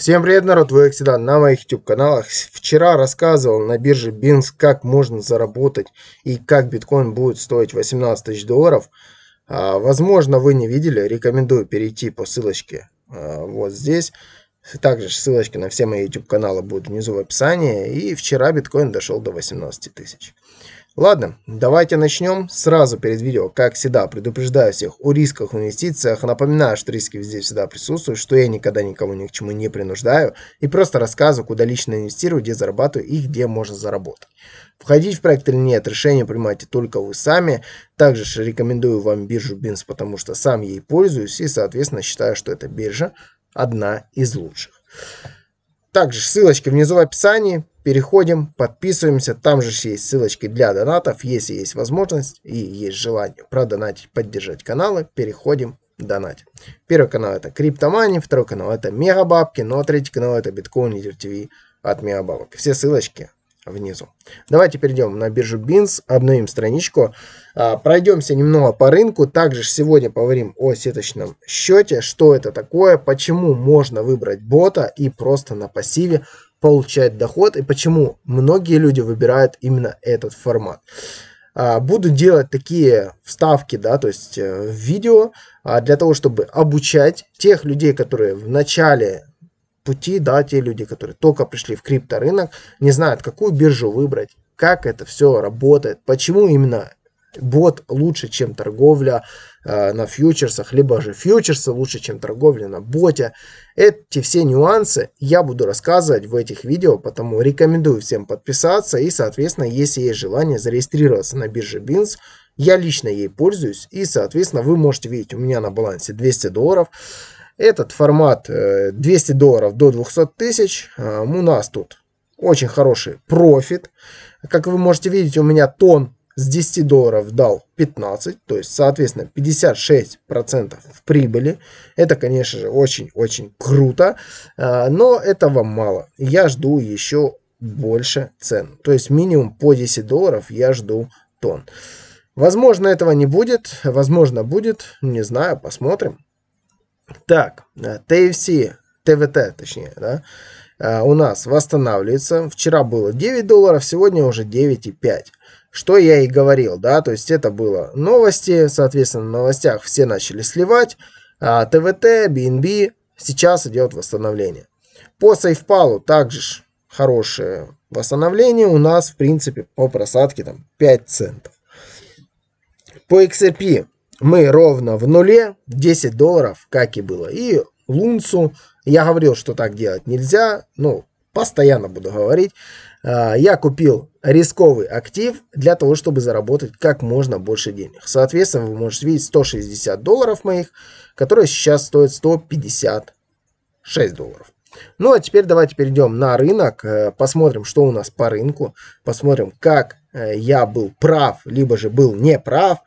Всем привет, народ! Вы, как всегда, на моих YouTube-каналах. Вчера рассказывал на бирже Бинс, как можно заработать и как биткоин будет стоить 18 тысяч долларов. А, возможно, вы не видели. Рекомендую перейти по ссылочке а, вот здесь. Также ссылочки на все мои YouTube-каналы будут внизу в описании. И вчера биткоин дошел до 18 тысяч. Ладно, давайте начнем сразу перед видео. Как всегда, предупреждаю всех о рисках в инвестициях. Напоминаю, что риски везде всегда присутствуют, что я никогда никого ни к чему не принуждаю. И просто рассказываю, куда лично инвестирую, где зарабатываю и где можно заработать. Входить в проект или нет, решение принимайте только вы сами. Также рекомендую вам биржу BINS, потому что сам ей пользуюсь и, соответственно, считаю, что эта биржа одна из лучших. Также ссылочки внизу в описании. Переходим, подписываемся. Там же есть ссылочки для донатов, если есть возможность и есть желание продонатить, поддержать каналы. Переходим донатить. Первый канал это Криптомани, второй канал это Мегабабки, ну а третий канал это Биткоин Лидер ТВ от Мегабабок. Все ссылочки внизу. Давайте перейдем на биржу BINS, обновим страничку, а, пройдемся немного по рынку. Также сегодня поговорим о сеточном счете, что это такое, почему можно выбрать бота и просто на пассиве получать доход и почему многие люди выбирают именно этот формат. А, буду делать такие вставки, да, то есть э, в видео, а, для того, чтобы обучать тех людей, которые в начале пути, да, те люди, которые только пришли в крипторынок, не знают, какую биржу выбрать, как это все работает, почему именно бот лучше, чем торговля э, на фьючерсах, либо же фьючерсы лучше, чем торговля на боте. Эти все нюансы я буду рассказывать в этих видео, потому рекомендую всем подписаться и, соответственно, если есть желание зарегистрироваться на бирже BINS, я лично ей пользуюсь и, соответственно, вы можете видеть, у меня на балансе 200 долларов. Этот формат 200 э, долларов до 200 тысяч. Э, у нас тут очень хороший профит. Как вы можете видеть, у меня тон с 10 долларов дал 15, то есть, соответственно, 56% в прибыли. Это, конечно же, очень-очень круто, э, но этого мало. Я жду еще больше цен. То есть минимум по 10 долларов я жду тон. Возможно, этого не будет, возможно, будет, не знаю, посмотрим. Так, TFC, э, ТВТ точнее, да, э, у нас восстанавливается. Вчера было 9 долларов, сегодня уже 9,5. Что я и говорил, да, то есть это было новости, соответственно, в новостях все начали сливать, ТВТ, а BNB, сейчас идет восстановление. По сейфпалу также хорошее восстановление, у нас, в принципе, по просадке там 5 центов. По XRP мы ровно в нуле, 10 долларов, как и было. И Лунцу, я говорил, что так делать нельзя, ну, постоянно буду говорить. А, я купил рисковый актив для того, чтобы заработать как можно больше денег. Соответственно, вы можете видеть 160 долларов моих, которые сейчас стоят 156 долларов. Ну а теперь давайте перейдем на рынок, э, посмотрим, что у нас по рынку, посмотрим, как э, я был прав, либо же был не прав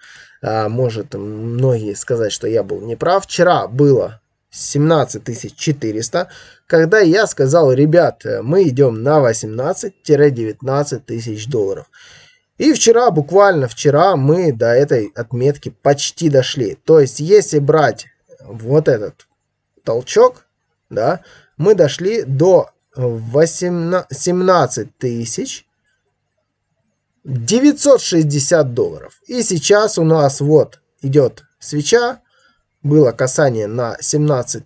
а, может многие сказать, что я был неправ. Вчера было 17 400, когда я сказал, ребят, э, мы идем на 18-19 тысяч долларов. И вчера, буквально вчера, мы до этой отметки почти дошли. То есть, если брать вот этот толчок, да, мы дошли до 18, 17 тысяч 960 долларов. И сейчас у нас вот идет свеча. Было касание на 17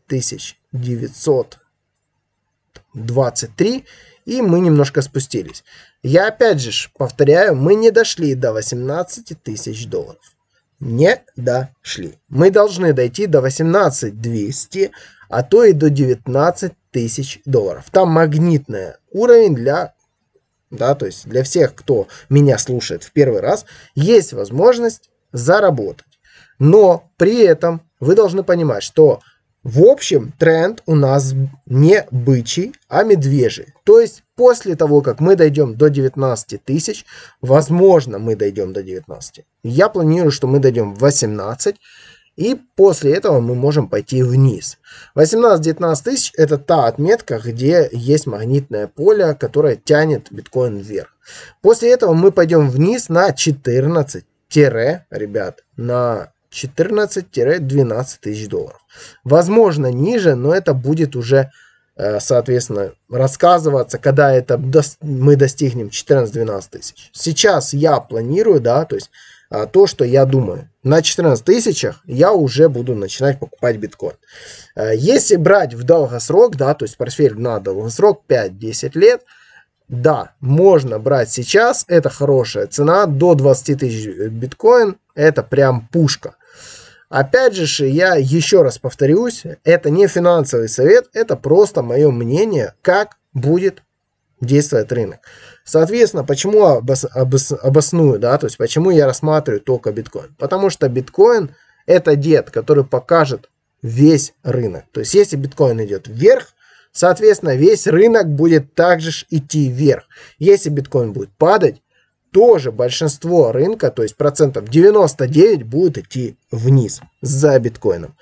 923. И мы немножко спустились. Я опять же повторяю, мы не дошли до 18 тысяч долларов. Не дошли. Мы должны дойти до 18 200, а то и до 19 тысяч долларов. Там магнитный уровень для да, то есть для всех, кто меня слушает в первый раз, есть возможность заработать. Но при этом вы должны понимать, что в общем тренд у нас не бычий, а медвежий. То есть после того, как мы дойдем до 19 тысяч, возможно, мы дойдем до 19. Я планирую, что мы дойдем 18. И после этого мы можем пойти вниз. 18-19 тысяч – это та отметка, где есть магнитное поле, которое тянет биткоин вверх. После этого мы пойдем вниз на 14, ребят, на 14-12 тысяч долларов. Возможно ниже, но это будет уже э, соответственно, рассказываться, когда это мы достигнем 14-12 тысяч. Сейчас я планирую, да, то есть а то, что я думаю. На 14 тысячах я уже буду начинать покупать биткоин. А, если брать в долгосрок, да, то есть портфель на долгосрок 5-10 лет, да, можно брать сейчас, это хорошая цена, до 20 тысяч биткоин, это прям пушка. Опять же, я еще раз повторюсь, это не финансовый совет, это просто мое мнение, как будет действует рынок. Соответственно, почему обос, обос, обосную, да, то есть почему я рассматриваю только биткоин? Потому что биткоин это дед, который покажет весь рынок. То есть если биткоин идет вверх, соответственно, весь рынок будет также идти вверх. Если биткоин будет падать, тоже большинство рынка, то есть процентов 99 будет идти вниз за биткоином.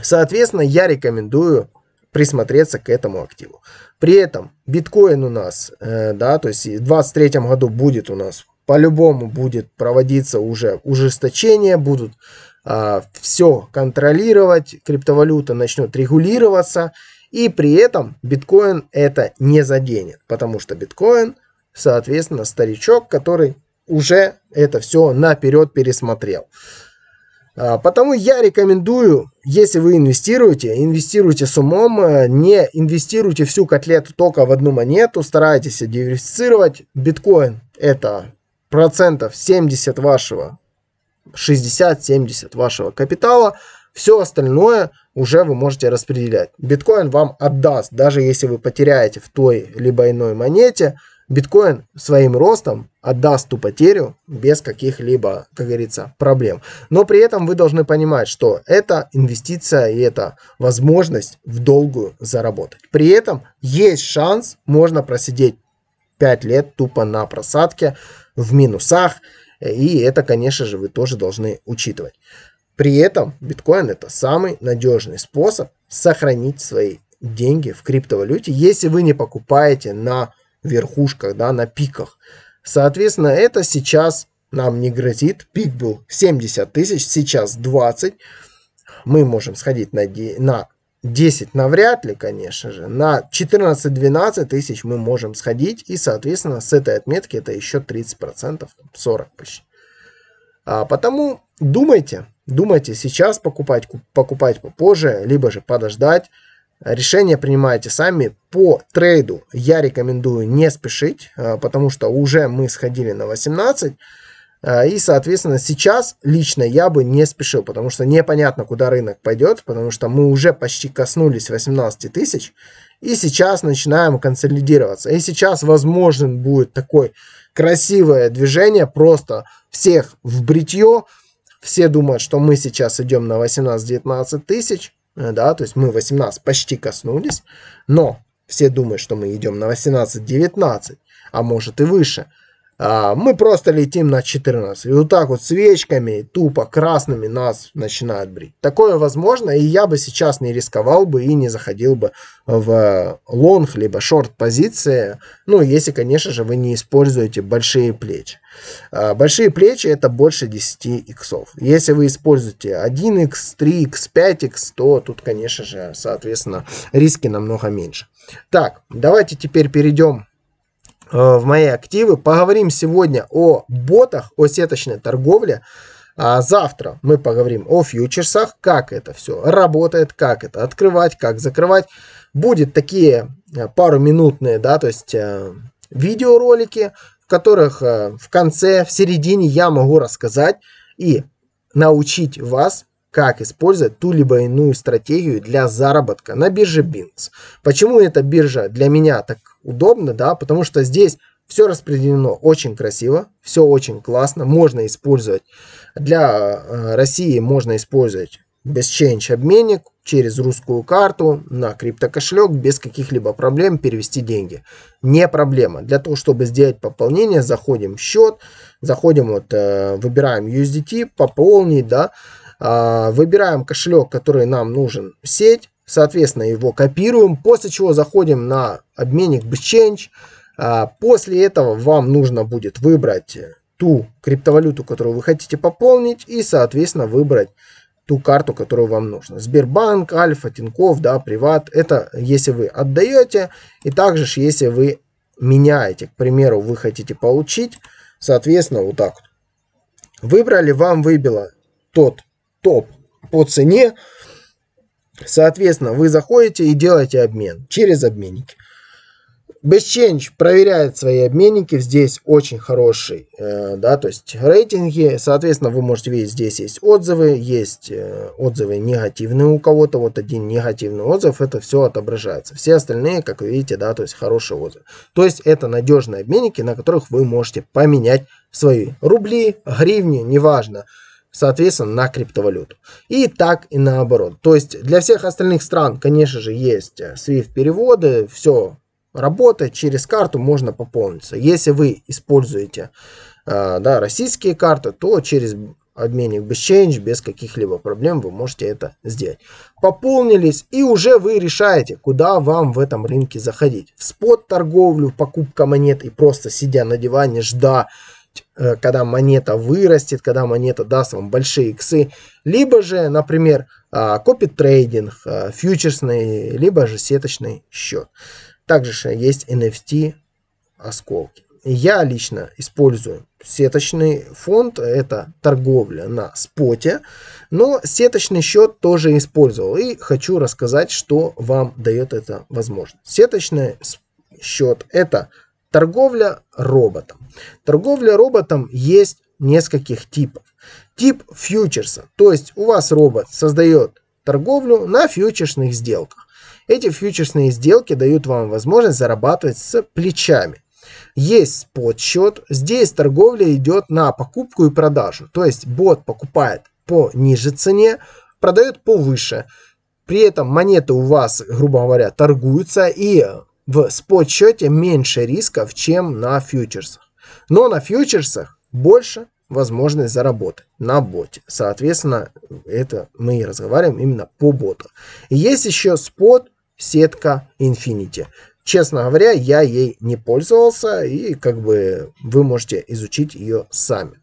Соответственно, я рекомендую присмотреться к этому активу. При этом биткоин у нас, э, да, то есть в 2023 году будет у нас, по-любому будет проводиться уже ужесточение, будут а, все контролировать, криптовалюта начнет регулироваться, и при этом биткоин это не заденет, потому что биткоин, соответственно, старичок, который уже это все наперед пересмотрел. А, потому я рекомендую, если вы инвестируете, инвестируйте с умом, э, не инвестируйте всю котлету только в одну монету, старайтесь диверсифицировать. Биткоин это процентов 70 вашего, 60-70 вашего капитала. Все остальное уже вы можете распределять. Биткоин вам отдаст, даже если вы потеряете в той либо иной монете – биткоин своим ростом отдаст ту потерю без каких-либо, как говорится, проблем. Но при этом вы должны понимать, что это инвестиция и это возможность в долгую заработать. При этом есть шанс, можно просидеть 5 лет тупо на просадке, в минусах, и это, конечно же, вы тоже должны учитывать. При этом биткоин это самый надежный способ сохранить свои деньги в криптовалюте, если вы не покупаете на верхушках, да, на пиках. Соответственно, это сейчас нам не грозит. Пик был 70 тысяч, сейчас 20. Мы можем сходить на, на 10 навряд ли, конечно же. На 14-12 тысяч мы можем сходить. И, соответственно, с этой отметки это еще 30%, 40 почти. А, потому думайте, думайте сейчас покупать, покупать попозже, либо же подождать решение принимаете сами. По трейду я рекомендую не спешить, э, потому что уже мы сходили на 18. Э, и, соответственно, сейчас лично я бы не спешил, потому что непонятно, куда рынок пойдет, потому что мы уже почти коснулись 18 тысяч. И сейчас начинаем консолидироваться. И сейчас возможен будет такое красивое движение, просто всех в бритье. Все думают, что мы сейчас идем на 18-19 тысяч Э, да, то есть мы 18 почти коснулись, но все думают, что мы идем на 18-19, а может и выше а, мы просто летим на 14. И вот так вот свечками, тупо красными нас начинают брить. Такое возможно, и я бы сейчас не рисковал бы и не заходил бы в э, лонг, либо шорт позиции, ну, если, конечно же, вы не используете большие плечи. А, большие плечи это больше 10 иксов. Если вы используете 1x, 3x, 5x, то тут, конечно же, соответственно, риски намного меньше. Так, давайте теперь перейдем Э, в мои активы. Поговорим сегодня о ботах, о сеточной торговле. А завтра мы поговорим о фьючерсах, как это все работает, как это открывать, как закрывать. Будет такие э, пару минутные, да, то есть э, видеоролики, в которых в конце, в середине я могу рассказать и научить вас как использовать ту либо иную стратегию для заработка на бирже Binance. Почему эта биржа для меня так удобно, да, потому что здесь все распределено очень красиво, все очень классно, можно использовать. Для э, России можно использовать BestChange обменник через русскую карту на криптокошелек без каких-либо проблем перевести деньги. Не проблема. Для того, чтобы сделать пополнение, заходим в счет, заходим вот, э, выбираем USDT, пополнить, да, а, выбираем кошелек, который нам нужен, сеть, соответственно, его копируем, после чего заходим на обменник BitChange. А, после этого вам нужно будет выбрать ту криптовалюту, которую вы хотите пополнить, и, соответственно, выбрать ту карту, которую вам нужно. Сбербанк, Альфа, Тинькофф, да, Приват. Это если вы отдаете, и также, если вы меняете, к примеру, вы хотите получить, соответственно, вот так вот. Выбрали, вам выбило тот топ по цене, Соответственно, вы заходите и делаете обмен через обменники. BestChange проверяет свои обменники, здесь очень хороший, э, да, то есть рейтинги, соответственно, вы можете видеть, здесь есть отзывы, есть э, отзывы негативные у кого-то, вот один негативный отзыв, это все отображается. Все остальные, как вы видите, да, то есть хорошие отзывы. То есть это надежные обменники, на которых вы можете поменять свои рубли, гривни, неважно, соответственно, на криптовалюту. И так и наоборот. То есть для всех остальных стран, конечно же, есть SWIFT-переводы, э, все работает, через карту можно пополниться. Если вы используете э, да, российские карты, то через обменник BestChange без каких-либо проблем вы можете это сделать. Пополнились и уже вы решаете, куда вам в этом рынке заходить. В спот торговлю, покупка монет и просто сидя на диване жда Э, когда монета вырастет, когда монета даст вам большие иксы, либо же, например, а, копи трейдинг, а, фьючерсный, либо же сеточный счет. Также же есть NFT осколки. Я лично использую сеточный фонд, это торговля на споте, но сеточный счет тоже использовал и хочу рассказать, что вам дает эта возможность. Сеточный счет это Торговля роботом. Торговля роботом есть нескольких типов. Тип фьючерса, то есть у вас робот создает торговлю на фьючерсных сделках. Эти фьючерсные сделки дают вам возможность зарабатывать с плечами. Есть подсчет, здесь торговля идет на покупку и продажу, то есть бот покупает по ниже цене, продает по выше. При этом монеты у вас, грубо говоря, торгуются и в спот-счете меньше рисков, чем на фьючерсах. Но на фьючерсах больше возможность заработать на боте. Соответственно, это мы и разговариваем именно по боту. есть еще спот сетка Infinity. Честно говоря, я ей не пользовался, и как бы вы можете изучить ее сами.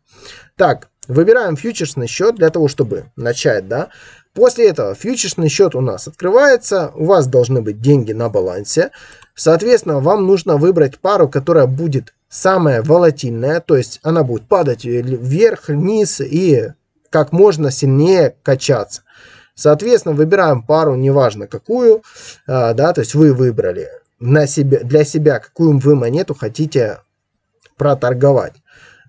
Так, выбираем фьючерсный счет для того, чтобы начать, да. После этого фьючерсный счет у нас открывается, у вас должны быть деньги на балансе. Соответственно, вам нужно выбрать пару, которая будет самая волатильная, то есть она будет падать вверх, вниз и как можно сильнее качаться. Соответственно, выбираем пару, неважно какую, а, да, то есть вы выбрали на себе, для себя, какую вы монету хотите проторговать.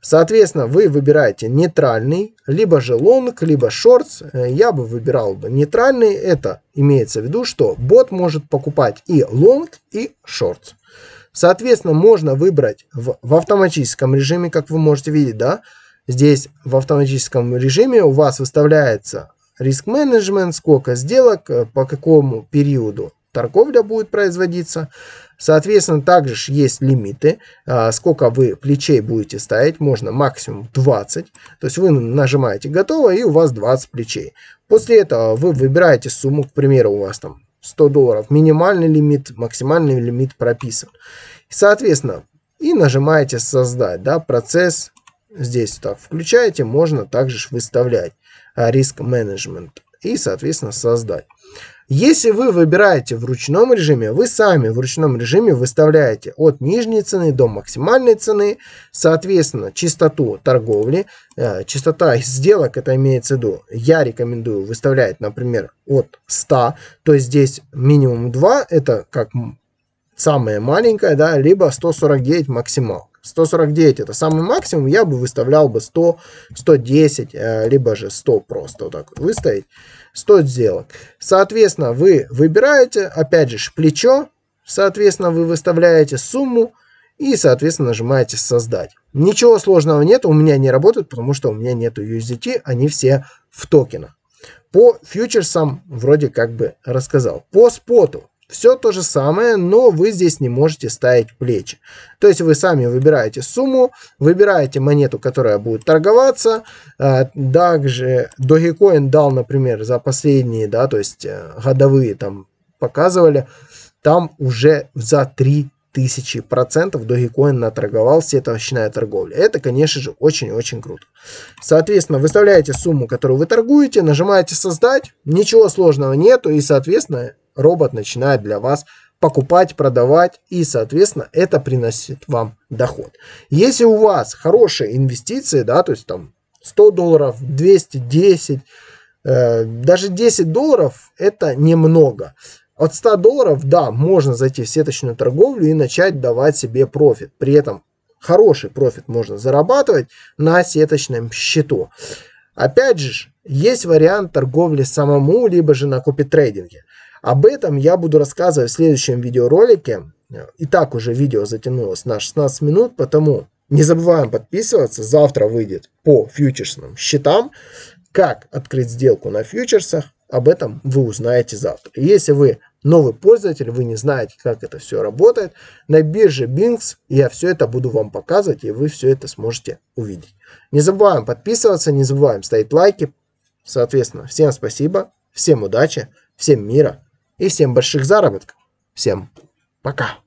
Соответственно, вы выбираете нейтральный, либо же лонг, либо шортс. Э, я бы выбирал бы нейтральный. Это имеется в виду, что бот может покупать и лонг, и шортс. Соответственно, можно выбрать в, в автоматическом режиме, как вы можете видеть, да, здесь в автоматическом режиме у вас выставляется риск менеджмент, сколько сделок, э, по какому периоду торговля будет производиться. Соответственно, также есть лимиты, а, сколько вы плечей будете ставить, можно максимум 20. То есть вы нажимаете «Готово» и у вас 20 плечей. После этого вы выбираете сумму, к примеру, у вас там 100 долларов, минимальный лимит, максимальный лимит прописан. Соответственно, и нажимаете «Создать», да, процесс здесь так включаете, можно также выставлять а, риск менеджмент и, соответственно, создать. Если вы выбираете в ручном режиме, вы сами в ручном режиме выставляете от нижней цены до максимальной цены, соответственно, частоту торговли, э, частота сделок, это имеется в виду, я рекомендую выставлять, например, от 100, то есть здесь минимум 2, это как самое маленькое, да, либо 149 максимал. 149 это самый максимум, я бы выставлял бы 100, 110, э, либо же 100 просто вот так выставить, 100 сделок. Соответственно, вы выбираете, опять же, плечо, соответственно, вы выставляете сумму и, соответственно, нажимаете «Создать». Ничего сложного нет, у меня не работает, потому что у меня нет USDT, они все в токенах. По фьючерсам вроде как бы рассказал. По споту все то же самое, но вы здесь не можете ставить плечи. То есть вы сами выбираете сумму, выбираете монету, которая будет торговаться. А, также Dogecoin дал, например, за последние, да, то есть э, годовые там показывали, там уже за 3 тысячи процентов Dogecoin наторговал все это овощная торговля. Это, конечно же, очень-очень круто. Соответственно, выставляете сумму, которую вы торгуете, нажимаете «Создать», ничего сложного нету, и, соответственно, робот начинает для вас покупать, продавать, и, соответственно, это приносит вам доход. Если у вас хорошие инвестиции, да, то есть там 100 долларов, 210, э, даже 10 долларов, это немного. От 100 долларов, да, можно зайти в сеточную торговлю и начать давать себе профит. При этом хороший профит можно зарабатывать на сеточном счету. Опять же, есть вариант торговли самому, либо же на купи-трейдинге. Об этом я буду рассказывать в следующем видеоролике. И так уже видео затянулось на 16 минут, потому не забываем подписываться. Завтра выйдет по фьючерсным счетам, как открыть сделку на фьючерсах, об этом вы узнаете завтра. Если вы новый пользователь, вы не знаете, как это все работает, на бирже Binx я все это буду вам показывать, и вы все это сможете увидеть. Не забываем подписываться, не забываем ставить лайки. Соответственно, всем спасибо, всем удачи, всем мира и всем больших заработков. Всем пока!